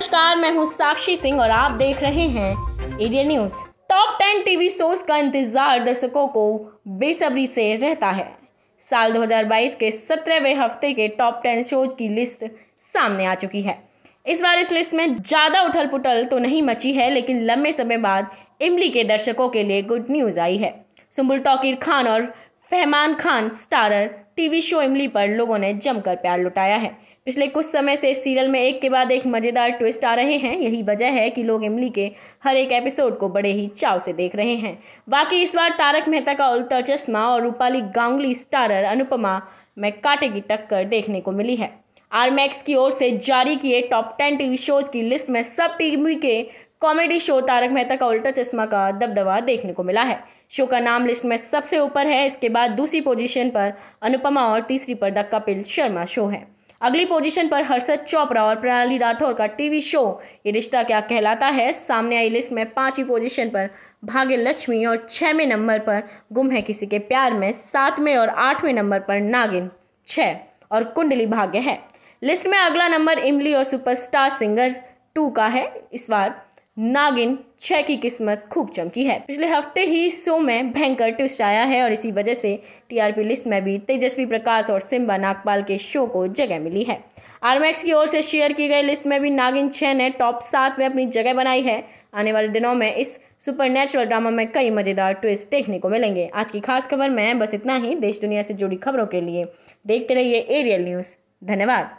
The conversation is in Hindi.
नमस्कार मैं हूँ साक्षी सिंह और आप देख रहे हैं India News top ten TV shows का इंतजार दर्शकों को बेसब्री से रहता है साल 2022 के सत्रहवें हफ्ते के टॉप टेन शोज की लिस्ट सामने आ चुकी है इस बार इस लिस्ट में ज़्यादा उठल पुटल तो नहीं मची है लेकिन लंबे समय बाद इमली के दर्शकों के लिए गुड न्यूज़ आई है सुम्बुल टॉकिर खान और Rahman Khan starrer TV show Imlie पर लोगों ने जमकर प्यार लुटाया है पिछले कुछ समय से इस सीरियल में एक के बाद एक मज़ेदार ट्विस्ट आ रहे हैं यही वजह है कि लोग इमली के हर एक एपिसोड को बड़े ही चाव से देख रहे हैं बाकी इस बार तारक मेहता का उल्टा चश्मा और रूपाली गांगली स्टारर अनुपमा में कांटे की टक्कर देखने को मिली है आरमैक्स की ओर से जारी किए टॉप टेन टीवी शोज की लिस्ट में सब टीवी के कॉमेडी शो तारक मेहता का उल्टा चश्मा का दबदबा देखने को मिला है शो का नाम लिस्ट में सबसे ऊपर है इसके बाद दूसरी पोजीशन पर अनुपमा और तीसरी पर द कपिल शर्मा शो है अगली पोजीशन पर हर्षद चोपड़ा और प्रणाली राठौर का टीवी शो ये रिश्ता क्या कहलाता है सामने आई लिस्ट में पांचवी पोजीशन पर भाग्य लक्ष्मी और छवें नंबर पर गुम है किसी के प्यार में सातवें और आठवें नंबर पर नागिन छः और कुंडली भाग्य है लिस्ट में अगला नंबर इमली और सुपरस्टार सिंगर टू का है इस बार नागिन छह की किस्मत खूब चमकी है पिछले हफ्ते ही शो में भयंकर ट्विस्ट आया है और इसी वजह से टीआरपी लिस्ट में भी तेजस्वी प्रकाश और सिम्बा नागपाल के शो को जगह मिली है आरमैक्स की ओर से शेयर की गई लिस्ट में भी नागिन छह ने टॉप सात में अपनी जगह बनाई है आने वाले दिनों में इस सुपर ड्रामा में कई मज़ेदार ट्विस्ट देखने को मिलेंगे आज की खास खबर में बस इतना ही देश दुनिया से जुड़ी खबरों के लिए देखते रहिए एरियल न्यूज़ धन्यवाद